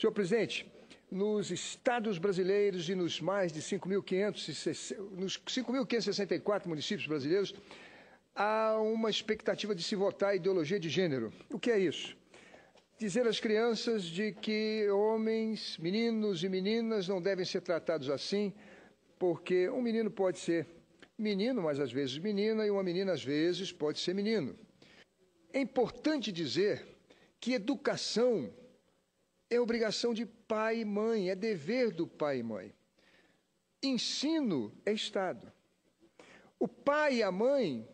Senhor presidente, nos estados brasileiros e nos mais de 5.564 municípios brasileiros, há uma expectativa de se votar a ideologia de gênero. O que é isso? Dizer às crianças de que homens, meninos e meninas não devem ser tratados assim, porque um menino pode ser menino, mas às vezes menina, e uma menina às vezes pode ser menino. É importante dizer que educação é obrigação de pai e mãe, é dever do pai e mãe. Ensino é Estado. O pai e a mãe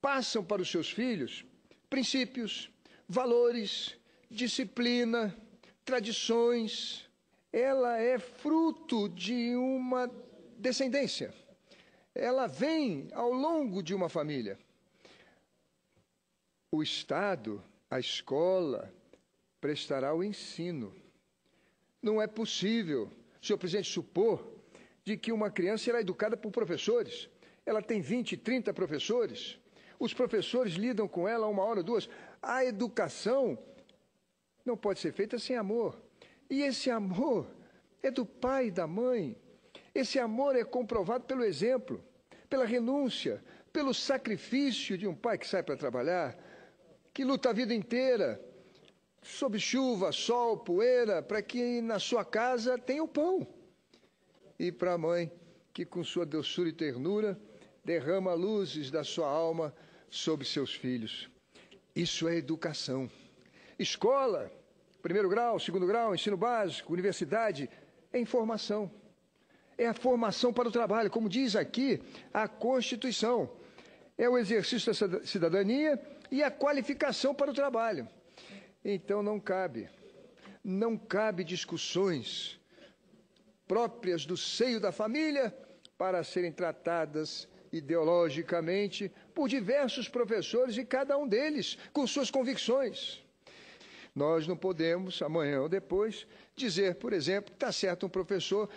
passam para os seus filhos princípios, valores, disciplina, tradições. Ela é fruto de uma descendência. Ela vem ao longo de uma família. O Estado, a escola, prestará o ensino. Não é possível, senhor presidente, supor de que uma criança será é educada por professores. Ela tem 20, 30 professores. Os professores lidam com ela uma hora, duas. A educação não pode ser feita sem amor. E esse amor é do pai e da mãe. Esse amor é comprovado pelo exemplo, pela renúncia, pelo sacrifício de um pai que sai para trabalhar, que luta a vida inteira sob chuva, sol, poeira, para que na sua casa tenha o pão. E para a mãe, que com sua doçura e ternura derrama luzes da sua alma sobre seus filhos. Isso é educação. Escola, primeiro grau, segundo grau, ensino básico, universidade, é informação. É a formação para o trabalho, como diz aqui a Constituição. É o exercício da cidadania e a qualificação para o trabalho. Então não cabe. Não cabe discussões próprias do seio da família para serem tratadas ideologicamente por diversos professores e cada um deles com suas convicções. Nós não podemos, amanhã ou depois, dizer, por exemplo, que está certo um professor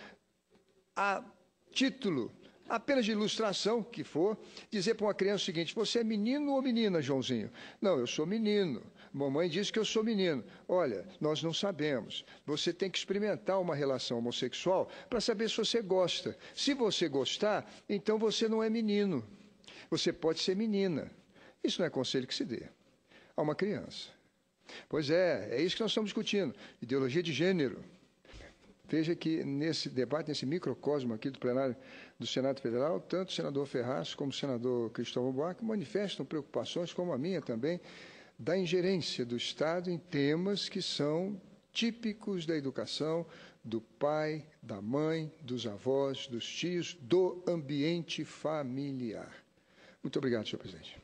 a título apenas de ilustração que for, dizer para uma criança o seguinte: você é menino ou menina, Joãozinho? Não, eu sou menino. Mamãe disse que eu sou menino. Olha, nós não sabemos. Você tem que experimentar uma relação homossexual para saber se você gosta. Se você gostar, então você não é menino. Você pode ser menina. Isso não é conselho que se dê a uma criança. Pois é, é isso que nós estamos discutindo: ideologia de gênero esteja que nesse debate, nesse microcosmo aqui do plenário do Senado Federal, tanto o senador Ferraz como o senador Cristóvão Buarque manifestam preocupações, como a minha também, da ingerência do Estado em temas que são típicos da educação do pai, da mãe, dos avós, dos tios, do ambiente familiar. Muito obrigado, senhor presidente.